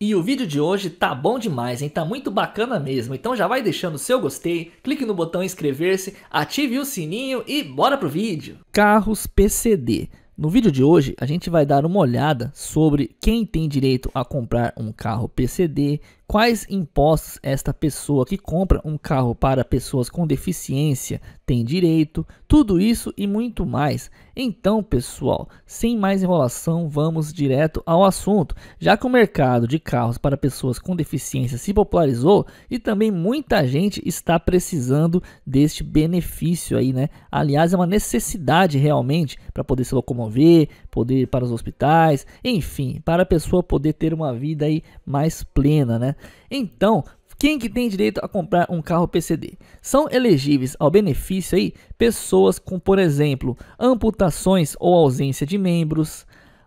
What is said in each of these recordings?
E o vídeo de hoje tá bom demais, hein? Tá muito bacana mesmo. Então já vai deixando o seu gostei, clique no botão inscrever-se, ative o sininho e bora pro vídeo. Carros PCD. No vídeo de hoje, a gente vai dar uma olhada sobre quem tem direito a comprar um carro PCD, quais impostos esta pessoa que compra um carro para pessoas com deficiência tem direito, tudo isso e muito mais. Então, pessoal, sem mais enrolação, vamos direto ao assunto. Já que o mercado de carros para pessoas com deficiência se popularizou e também muita gente está precisando deste benefício aí, né? Aliás, é uma necessidade realmente para poder se locomover, poder ir para os hospitais, enfim, para a pessoa poder ter uma vida aí mais plena, né? Então, quem que tem direito a comprar um carro PCD? São elegíveis ao benefício aí pessoas com, por exemplo, amputações ou ausência de membros,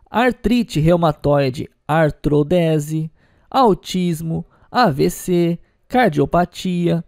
artrite reumatoide, artrodese, autismo, AVC, cardiopatia,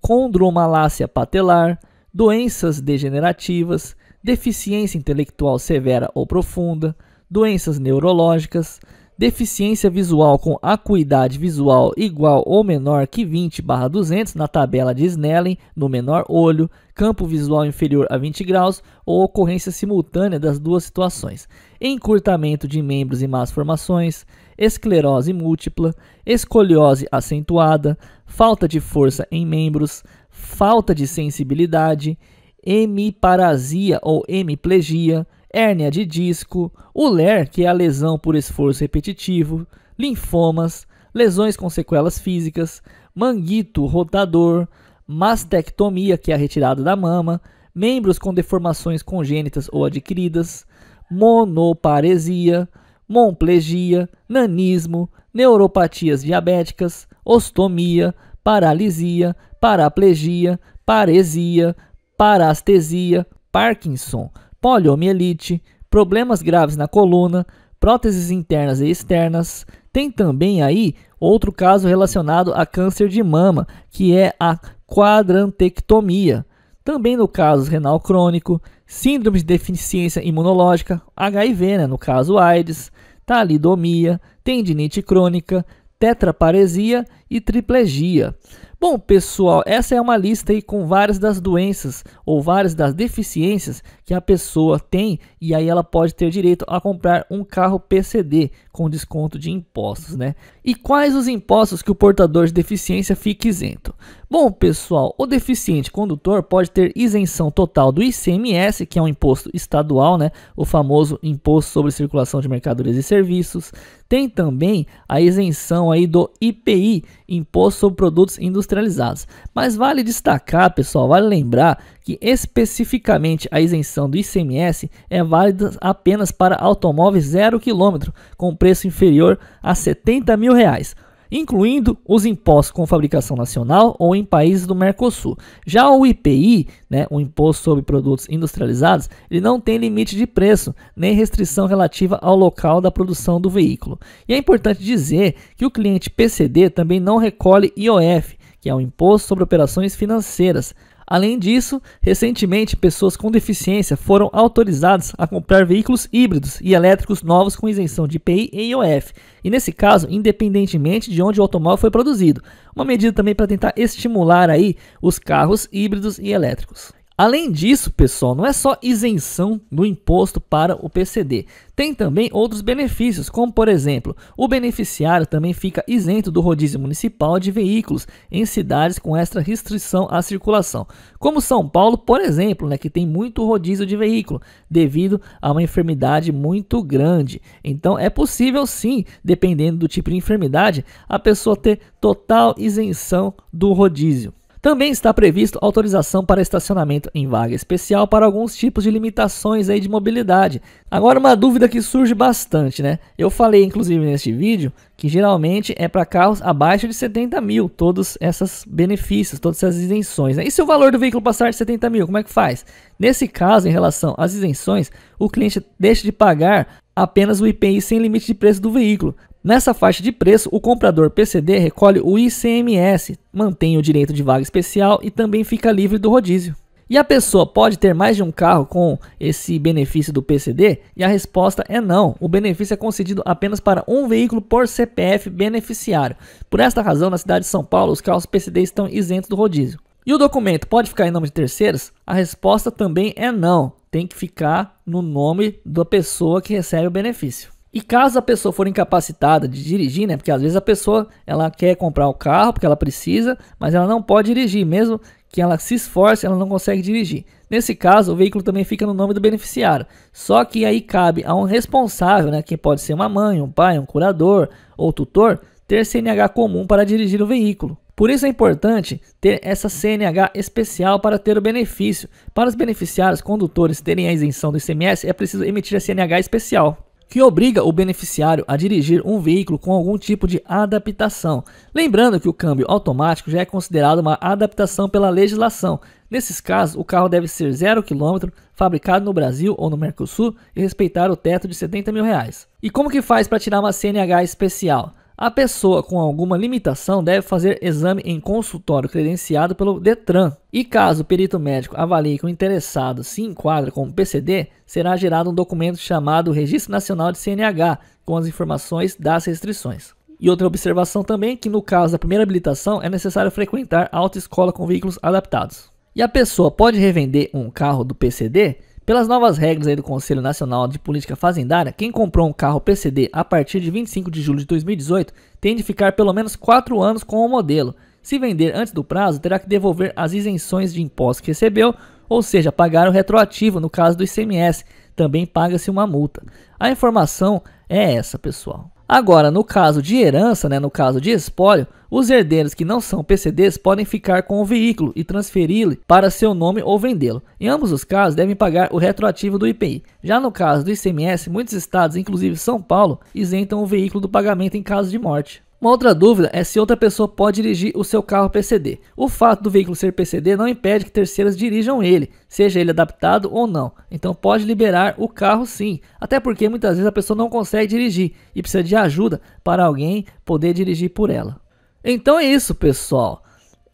condromalácia patelar, doenças degenerativas, deficiência intelectual severa ou profunda, doenças neurológicas, deficiência visual com acuidade visual igual ou menor que 20/200 na tabela de Snellen no menor olho, campo visual inferior a 20 graus ou ocorrência simultânea das duas situações, encurtamento de membros e más formações, esclerose múltipla, escoliose acentuada, falta de força em membros, falta de sensibilidade, hemiparasia ou hemiplegia, hérnia de disco, o LER, que é a lesão por esforço repetitivo, linfomas, lesões com sequelas físicas, manguito rotador, mastectomia, que é a retirada da mama, membros com deformações congênitas ou adquiridas, monoparesia, monplegia, nanismo, neuropatias diabéticas, ostomia, paralisia, paraplegia, paresia, parastesia, Parkinson, poliomielite, problemas graves na coluna, próteses internas e externas. Tem também aí outro caso relacionado a câncer de mama, que é a quadrantectomia. Também no caso renal crônico, síndrome de deficiência imunológica, HIV, né, no caso AIDS, talidomia, tendinite crônica, tetraparesia e triplegia. Bom, pessoal, essa é uma lista aí com várias das doenças ou várias das deficiências que a pessoa tem e aí ela pode ter direito a comprar um carro PCD com desconto de impostos, né? E quais os impostos que o portador de deficiência fica isento? Bom, pessoal, o deficiente condutor pode ter isenção total do ICMS, que é um imposto estadual, né? O famoso imposto sobre circulação de mercadorias e serviços. Tem também a isenção aí do IPI, imposto sobre produtos industriais industrializados. Mas vale destacar, pessoal, vale lembrar que especificamente a isenção do ICMS é válida apenas para automóveis zero quilômetro com preço inferior a 70 mil reais incluindo os impostos com fabricação nacional ou em países do Mercosul. Já o IPI, né, o Imposto sobre Produtos Industrializados, ele não tem limite de preço nem restrição relativa ao local da produção do veículo. E é importante dizer que o cliente PCD também não recolhe IOF, que é o Imposto sobre Operações Financeiras. Além disso, recentemente pessoas com deficiência foram autorizadas a comprar veículos híbridos e elétricos novos com isenção de IPI e IOF, e nesse caso, independentemente de onde o automóvel foi produzido. Uma medida também para tentar estimular aí os carros híbridos e elétricos. Além disso, pessoal, não é só isenção do imposto para o PCD. Tem também outros benefícios, como por exemplo, o beneficiário também fica isento do rodízio municipal de veículos em cidades com extra restrição à circulação, como São Paulo, por exemplo, né, que tem muito rodízio de veículo devido a uma enfermidade muito grande. Então, é possível sim, dependendo do tipo de enfermidade, a pessoa ter total isenção do rodízio. Também está previsto autorização para estacionamento em vaga especial para alguns tipos de limitações aí de mobilidade. Agora uma dúvida que surge bastante, né? Eu falei inclusive neste vídeo que geralmente é para carros abaixo de 70 mil, todos esses benefícios, todas essas isenções. Né? E se o valor do veículo passar de 70 mil, como é que faz? Nesse caso, em relação às isenções, o cliente deixa de pagar apenas o IPI sem limite de preço do veículo. Nessa faixa de preço, o comprador PCD recolhe o ICMS, mantém o direito de vaga especial e também fica livre do rodízio. E a pessoa pode ter mais de um carro com esse benefício do PCD? E a resposta é não. O benefício é concedido apenas para um veículo por CPF beneficiário. Por esta razão, na cidade de São Paulo, os carros PCD estão isentos do rodízio. E o documento pode ficar em nome de terceiros? A resposta também é não tem que ficar no nome da pessoa que recebe o benefício. E caso a pessoa for incapacitada de dirigir, né? Porque às vezes a pessoa ela quer comprar o carro porque ela precisa, mas ela não pode dirigir, mesmo que ela se esforce, ela não consegue dirigir. Nesse caso, o veículo também fica no nome do beneficiário. Só que aí cabe a um responsável, né, que pode ser uma mãe, um pai, um curador ou tutor, ter CNH comum para dirigir o veículo. Por isso é importante ter essa CNH especial para ter o benefício. Para os beneficiários condutores terem a isenção do ICMS, é preciso emitir a CNH especial, que obriga o beneficiário a dirigir um veículo com algum tipo de adaptação. Lembrando que o câmbio automático já é considerado uma adaptação pela legislação. Nesses casos, o carro deve ser zero quilômetro, fabricado no Brasil ou no Mercosul e respeitar o teto de 70 mil reais. E como que faz para tirar uma CNH especial? A pessoa com alguma limitação deve fazer exame em consultório credenciado pelo Detran. E caso o perito médico avalie que o interessado se enquadra como PCD, será gerado um documento chamado Registro Nacional de CNH, com as informações das restrições. E outra observação também que no caso da primeira habilitação é necessário frequentar autoescola com veículos adaptados. E a pessoa pode revender um carro do PCD? Pelas novas regras do Conselho Nacional de Política Fazendária, quem comprou um carro PCD a partir de 25 de julho de 2018 tem de ficar pelo menos 4 anos com o modelo. Se vender antes do prazo, terá que devolver as isenções de impostos que recebeu, ou seja, pagar o retroativo no caso do ICMS. Também paga-se uma multa. A informação é essa, pessoal. Agora, no caso de herança, né, no caso de espólio, os herdeiros que não são PCDs podem ficar com o veículo e transferi-lo para seu nome ou vendê-lo. Em ambos os casos, devem pagar o retroativo do IPI. Já no caso do ICMS, muitos estados, inclusive São Paulo, isentam o veículo do pagamento em caso de morte. Uma outra dúvida é se outra pessoa pode dirigir o seu carro PCD. O fato do veículo ser PCD não impede que terceiras dirijam ele, seja ele adaptado ou não. Então pode liberar o carro sim, até porque muitas vezes a pessoa não consegue dirigir e precisa de ajuda para alguém poder dirigir por ela. Então é isso, pessoal.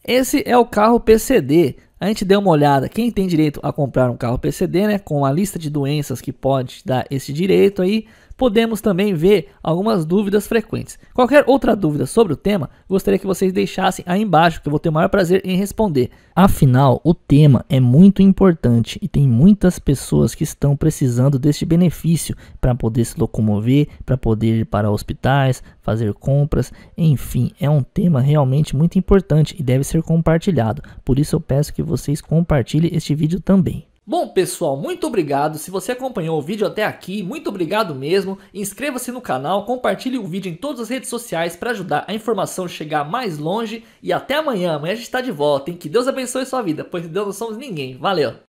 Esse é o carro PCD. A gente deu uma olhada quem tem direito a comprar um carro PCD, né, com a lista de doenças que pode dar esse direito aí podemos também ver algumas dúvidas frequentes. Qualquer outra dúvida sobre o tema, gostaria que vocês deixassem aí embaixo, que eu vou ter o maior prazer em responder. Afinal, o tema é muito importante e tem muitas pessoas que estão precisando deste benefício para poder se locomover, para poder ir para hospitais, fazer compras, enfim, é um tema realmente muito importante e deve ser compartilhado. Por isso eu peço que vocês compartilhem este vídeo também. Bom pessoal, muito obrigado, se você acompanhou o vídeo até aqui, muito obrigado mesmo, inscreva-se no canal, compartilhe o vídeo em todas as redes sociais para ajudar a informação a chegar mais longe e até amanhã, amanhã a gente está de volta, hein? que Deus abençoe sua vida, pois de Deus não somos ninguém, valeu!